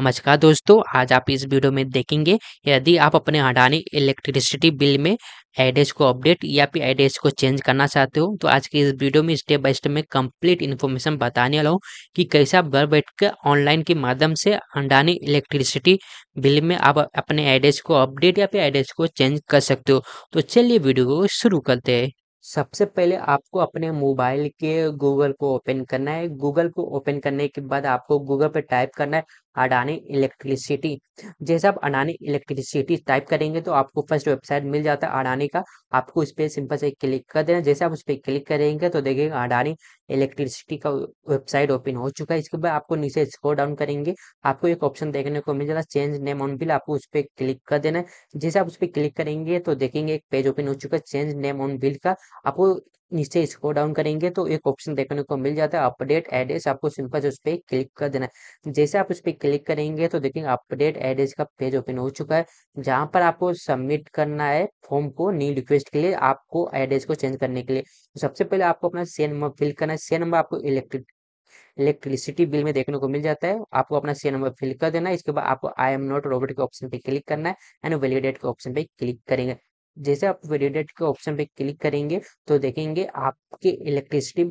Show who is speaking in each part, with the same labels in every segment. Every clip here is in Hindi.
Speaker 1: नमस्कार दोस्तों आज आप इस वीडियो में देखेंगे यदि आप अपने अडानी इलेक्ट्रिसिटी बिल में एड्रेस को अपडेट या फिर एड्रेस को चेंज करना चाहते हो तो आज के इस वीडियो में स्टेप बाय स्टेप में कंप्लीट इन्फॉर्मेशन बताने वाला हूँ कि कैसे आप घर बैठ कर ऑनलाइन के माध्यम से अडानी इलेक्ट्रिसिटी बिल में आप अपने एड्रेस को अपडेट या फिर एड्रेस को चेंज कर सकते हो तो चलिए वीडियो को शुरू करते हैं सबसे पहले आपको अपने मोबाइल के गूगल को ओपन करना है गूगल को ओपन करने के बाद आपको गूगल पे टाइप करना है अडानी इलेक्ट्रिसिटी जैसे आप अडानी इलेक्ट्रिसिटी टाइप करेंगे तो आपको फर्स्ट वेबसाइट मिल जाता है अडानी का आपको इस पर सिंपल से क्लिक कर देना जैसे आप उस पर क्लिक करेंगे तो देखिएगा अडानी इलेक्ट्रिसिटी का वेबसाइट ओपन हो चुका है इसके बाद आपको नीचे स्कोर डाउन करेंगे आपको एक ऑप्शन देखने को मिल जाता है चेंज नेम ऑन बिल आपको उस पर क्लिक कर देना है जैसे आप उस पर क्लिक करेंगे तो देखेंगे एक पेज ओपन हो चुका है चेंज नेम ऑन बिल का आपको नीचे इसको डाउन करेंगे तो एक ऑप्शन देखने को मिल जाता है अपडेट एड्रेस आपको सिंपल उस पर क्लिक कर देना है जैसे आप उस पर क्लिक करेंगे तो देखेंगे अपडेट एड्रेस का पेज ओपन हो चुका है जहां पर आपको सबमिट करना है फॉर्म को न्यू रिक्वेस्ट के लिए आपको एड्रेस को चेंज करने के लिए तो सबसे पहले आपको अपना से नंबर फिल करना है से नंबर आपको इलेक्ट्रिक इलेक्ट्रिसिटी बिल में देखने को मिल जाता है आपको अपना सी नंबर फिल कर देना है इसके बाद आपको आई एम नॉट रोबोट के ऑप्शन पे क्लिक करना है एंड वैलिडेट के ऑप्शन पे क्लिक करेंगे जैसे आप वेलिडेट के ऑप्शन पे क्लिक करेंगे तो देखेंगे आपके इलेक्ट्रिसिटी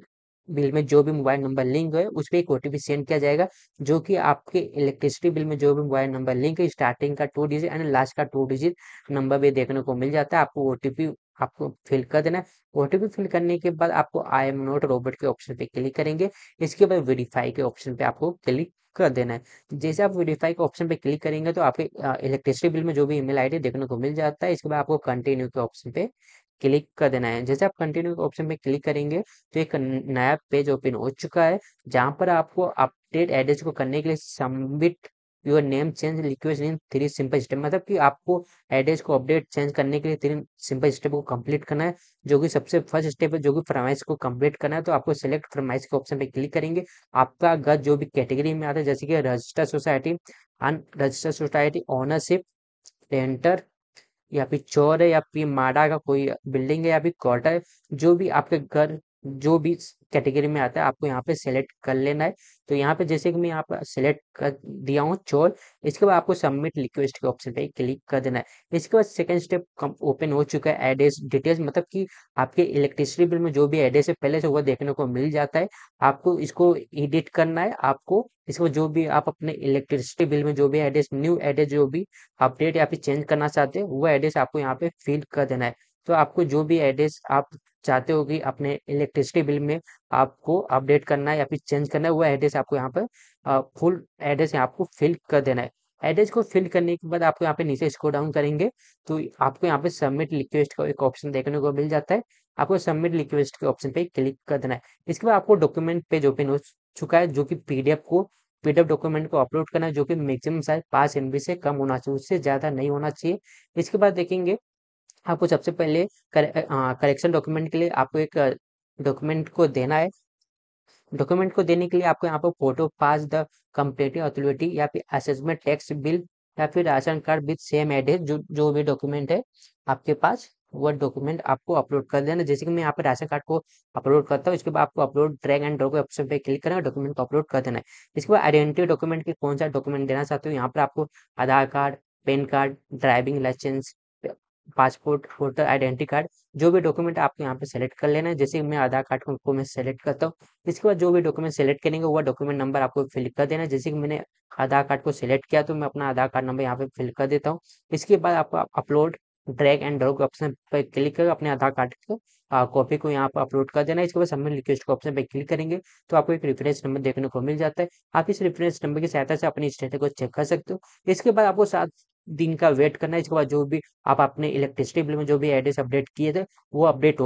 Speaker 1: बिल में जो भी मोबाइल नंबर लिंक है उस पर एक ओटीपी सेंड किया जाएगा जो कि आपके इलेक्ट्रिसिटी बिल में जो भी मोबाइल नंबर लिंक है स्टार्टिंग का टू डिजिट एंड लास्ट का टू डिजिट नंबर भी देखने को मिल जाता है आपको ओटीपी आपको फिल कर देना है ओटीपी फिल करने के बाद आपको आई एम नोट रोबोट के ऑप्शन पे क्लिक करेंगे इसके बाद वेरीफाई के ऑप्शन पे आपको क्लिक कर देना है जैसे आप वेरीफाई के ऑप्शन पे क्लिक करेंगे तो आपके इलेक्ट्रिसिटी बिल में जो भी ईमेल आईडी देखने को मिल जाता है इसके बाद आपको कंटिन्यू के ऑप्शन पे क्लिक कर देना है जैसे आप कंटिन्यू के ऑप्शन पे क्लिक करेंगे तो एक नया पेज ओपन हो चुका है जहां पर आपको अपडेट एड्रेस को करने के लिए submit your name change request in three simple step मतलब कि आपको एड्रेस को अपडेट चेंज करने के लिए तीन सिंपल स्टेप को कंप्लीट करना है जो कि सबसे फर्स्ट स्टेप है जो कि फरमाइश को कंप्लीट करना है तो आपको सेलेक्ट फरमाइश के ऑप्शन पे क्लिक करेंगे आपका घर जो भी कैटेगरी में आता है जैसे कि register society unregistered society ownership renter या फिर चोर है या फिर माड़ा का कोई बिल्डिंग है या फिर क्वार्टर है जो भी आपके घर जो भी कैटेगरी में आता है आपको यहाँ पे सेलेक्ट कर लेना है तो यहाँ पे जैसे कि मैं यहाँ पर सेलेक्ट कर दिया हूँ चोर इसके बाद आपको सबमिट रिक्वेस्ट के ऑप्शन पे क्लिक कर देना है इसके बाद सेकंड स्टेप ओपन हो चुका है एड्रेस डिटेल्स मतलब कि आपके इलेक्ट्रिसिटी बिल में जो भी एड्रेस है पहले से वो देखने को मिल जाता है आपको इसको एडिट करना है आपको इसको जो भी आप अपने इलेक्ट्रिसिटी बिल में जो भी एड्रेस न्यू एड्रेस जो भी अपडेट या फिर चेंज करना चाहते हैं वो एड्रेस आपको यहाँ पे फिल कर देना है तो आपको जो भी एड्रेस आप चाहते हो कि अपने इलेक्ट्रिसिटी बिल में आपको अपडेट करना है या फिर चेंज करना है वो एड्रेस आपको यहाँ पर फुल एड्रेस यहाँ आपको फिल कर देना है एड्रेस को फिल करने के बाद आपको यहाँ पे नीचे स्कोर डाउन करेंगे तो आपको यहाँ पे सबमिट रिक्वेस्ट का एक ऑप्शन देखने को मिल जाता है आपको सबमिट रिक्वेस्ट के ऑप्शन पे क्लिक कर देना है इसके बाद आपको डॉक्यूमेंट पेज ओपन हो चुका है जो कि पीडीएफ को पीडीएफ डॉक्यूमेंट को अपलोड करना है जो कि मैक्सिमम साइज पांच एमबी से कम होना चाहिए उससे ज़्यादा नहीं होना चाहिए इसके बाद देखेंगे आपको सबसे पहले करेक्शन डॉक्यूमेंट के लिए आपको एक डॉक्यूमेंट को देना है डॉक्यूमेंट को देने के लिए आपको यहाँ पर photo pass the completing authority या फिर असेसमेंट टैक्स बिल या फिर ration card with same address जो जो भी डॉक्यूमेंट है आपके पास वह डॉक्यूमेंट आपको अपलोड कर देना जैसे कि मैं यहाँ पर राशन कार्ड को अपलोड करता हूँ इसके बाद आपको अपलोड ड्रैग एंड ड्रॉप के ऑप्शन पे क्लिक करना डॉक्यूमेंट को अपलोड कर देना है इसके बाद आइडेंटिटी डॉक्यूमेंट के कौन सा डॉक्यूमेंट देना चाहते हो यहाँ पर आपको Aadhaar card PAN card driving licence passport photo identity card जो भी डॉक्यूमेंट आपको यहाँ पे सेलेक्ट कर लेना है जैसे मैं आधार कार्ड को मैं सेलेक्ट करता हूँ इसके बाद जो भी डॉक्यूमेंट सेलेक्ट करेंगे वह डॉक्यूमेंट नंबर आपको फिल कर देना है जैसे कि मैंने आधार कार्ड को सिलेक्ट किया तो मैं अपना आधार कार्ड नंबर यहाँ पे फिल कर देता हूँ इसके बाद आपको upload drag and drop option पर क्लिक कर अपने आधार कार्ड को कॉपी को यहाँ पर अपलोड कर देना इसके बाद सबमिट रिक्वेस्ट को ऑप्शन पर क्लिक करेंगे तो आपको एक रेफरेंस नंबर देखने को मिल जाता है आप इस रेफरेंस नंबर की सहायता से अपनी स्टेटस को चेक कर सकते हो इसके बाद आपको साथ दिन का वेट करना है इसके बाद जो भी आप अपने इलेक्ट्रिसिटी बिल में जो भी एड्रेस अपडेट किए थे वो अपडेट हो